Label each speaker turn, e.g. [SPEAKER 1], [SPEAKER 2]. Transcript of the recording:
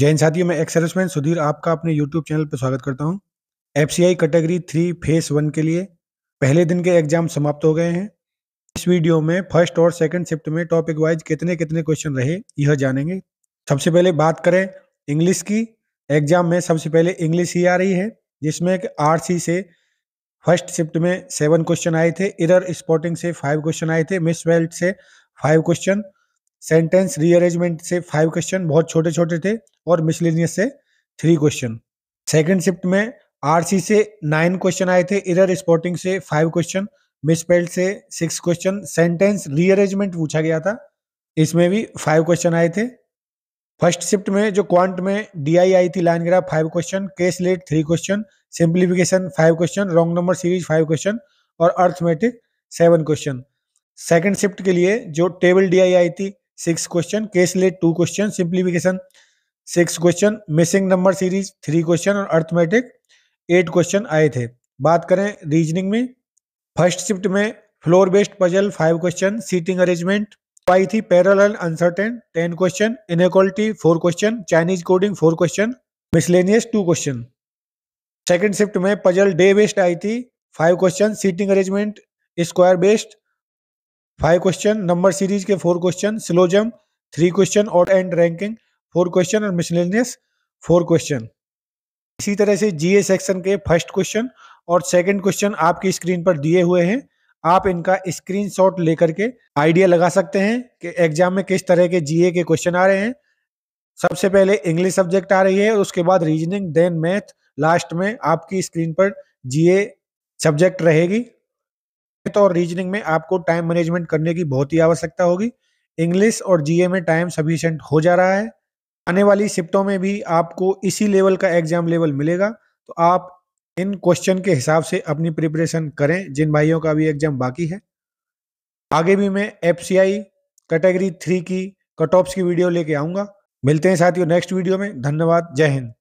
[SPEAKER 1] जैन साथियों मैं ex serviceman Sudhir आपका अपने यूट्यूब चैनल पर स्वागत करता हूँ F category three phase one के लिए पहले दिन के एग्जाम समाप्त हो गए हैं इस वीडियो में फर्स्ट और सेकंड शिफ्ट में टॉपिक वाइज कितने कितने क्वेश्चन रहे यह जानेंगे सबसे पहले बात करें इंग्लिश की एग्जाम में सबसे पहले इंग्लिश ही आ रही है जिसमें आर से फर्स्ट शिफ्ट में सेवन क्वेश्चन आए थे इधर स्पोर्टिंग से फाइव क्वेश्चन आए थे मिस वेल्ट से फाइव क्वेश्चन सेंटेंस रीअरेंजमेंट से फाइव क्वेश्चन बहुत छोटे छोटे थे और मिसलिनियस से थ्री क्वेश्चन सेकेंड शिफ्ट में आरसी से नाइन क्वेश्चन आए थे इधर स्पॉटिंग से फाइव क्वेश्चन मिसपेल्ड से सिक्स क्वेश्चन सेंटेंस रीअरेंजमेंट पूछा गया था इसमें भी फाइव क्वेश्चन आए थे फर्स्ट शिफ्ट में जो क्वांट में डी आई आई थी line graph five question caselet three question simplification five question wrong number series five question और arithmetic seven question second shift के लिए जो टेबल डी आई आई थी six question case late two question simplification question question missing number series three और arithmetic eight question आए थे बात करें रीजनिंग में फर्स्ट शिफ्ट में floor based puzzle five question seating arrangement पाई थी parallel uncertain ten question inequality four question Chinese coding four question miscellaneous two question second shift में पजल डे बेस्ड आई थी five question seating arrangement square based five question number series के four question slow jump three question और and ranking four question और miscellaneous four question इसी तरह से GA section के फर्स्ट क्वेश्चन और सेकंड क्वेश्चन आपकी स्क्रीन पर दिए हुए हैं आप इनका स्क्रीनशॉट लेकर के आइडिया लगा सकते हैं कि एग्जाम में किस तरह के जीए के क्वेश्चन आ रहे हैं सबसे पहले इंग्लिश सब्जेक्ट आ रही है उसके बाद रीजनिंग देन मैथ लास्ट में आपकी स्क्रीन पर जीए सब्जेक्ट रहेगी तो और रीजनिंग में आपको टाइम मैनेजमेंट करने की बहुत ही आवश्यकता होगी इंग्लिश और जीए में टाइम सफिशेंट हो जा रहा है आने वाली शिफ्टों में भी आपको इसी लेवल का एग्जाम लेवल मिलेगा तो आप इन क्वेश्चन के हिसाब से अपनी प्रिपरेशन करें जिन भाइयों का भी एग्जाम बाकी है आगे भी मैं एफ कैटेगरी थ्री की कट ऑफ्स की वीडियो लेके आऊंगा मिलते हैं साथियों नेक्स्ट वीडियो में धन्यवाद जय हिंद